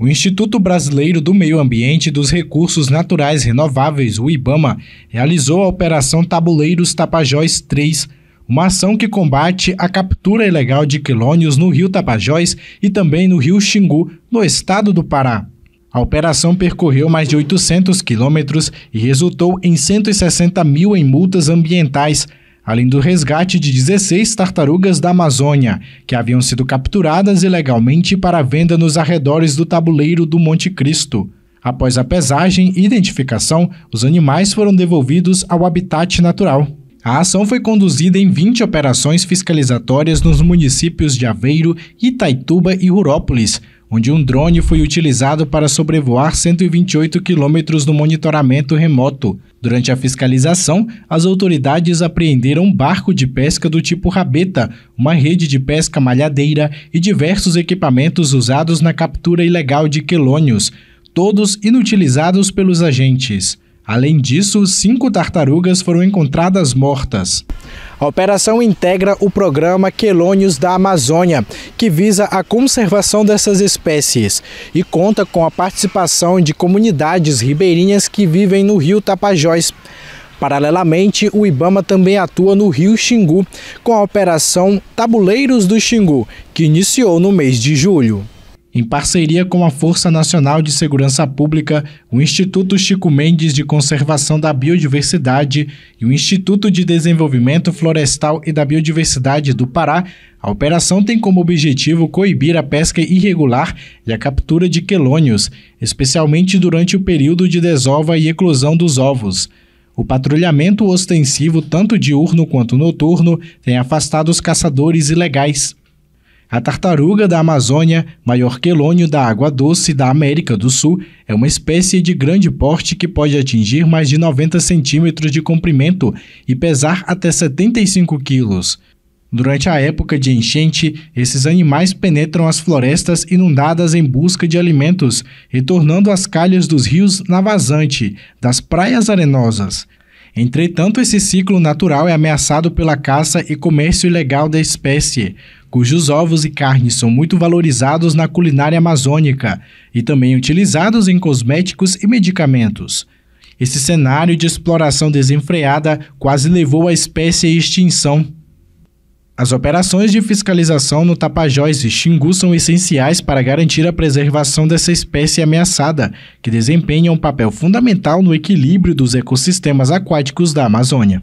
O Instituto Brasileiro do Meio Ambiente e dos Recursos Naturais Renováveis, o IBAMA, realizou a Operação Tabuleiros Tapajós 3, uma ação que combate a captura ilegal de quilônios no rio Tapajós e também no rio Xingu, no estado do Pará. A operação percorreu mais de 800 quilômetros e resultou em 160 mil em multas ambientais, além do resgate de 16 tartarugas da Amazônia, que haviam sido capturadas ilegalmente para venda nos arredores do tabuleiro do Monte Cristo. Após a pesagem e identificação, os animais foram devolvidos ao habitat natural. A ação foi conduzida em 20 operações fiscalizatórias nos municípios de Aveiro, Itaituba e Rurópolis, onde um drone foi utilizado para sobrevoar 128 quilômetros do monitoramento remoto. Durante a fiscalização, as autoridades apreenderam um barco de pesca do tipo rabeta, uma rede de pesca malhadeira e diversos equipamentos usados na captura ilegal de quelônios, todos inutilizados pelos agentes. Além disso, cinco tartarugas foram encontradas mortas. A operação integra o programa Quelônios da Amazônia, que visa a conservação dessas espécies e conta com a participação de comunidades ribeirinhas que vivem no rio Tapajós. Paralelamente, o Ibama também atua no Rio Xingu com a Operação Tabuleiros do Xingu, que iniciou no mês de julho em parceria com a Força Nacional de Segurança Pública, o Instituto Chico Mendes de Conservação da Biodiversidade e o Instituto de Desenvolvimento Florestal e da Biodiversidade do Pará, a operação tem como objetivo coibir a pesca irregular e a captura de quelônios, especialmente durante o período de desova e eclosão dos ovos. O patrulhamento ostensivo, tanto diurno quanto noturno, tem afastado os caçadores ilegais. A tartaruga da Amazônia, maior quelônio da água doce da América do Sul, é uma espécie de grande porte que pode atingir mais de 90 centímetros de comprimento e pesar até 75 quilos. Durante a época de enchente, esses animais penetram as florestas inundadas em busca de alimentos, retornando às calhas dos rios na vazante, das praias arenosas. Entretanto, esse ciclo natural é ameaçado pela caça e comércio ilegal da espécie cujos ovos e carnes são muito valorizados na culinária amazônica e também utilizados em cosméticos e medicamentos. Esse cenário de exploração desenfreada quase levou a espécie à extinção. As operações de fiscalização no Tapajós e Xingu são essenciais para garantir a preservação dessa espécie ameaçada, que desempenha um papel fundamental no equilíbrio dos ecossistemas aquáticos da Amazônia.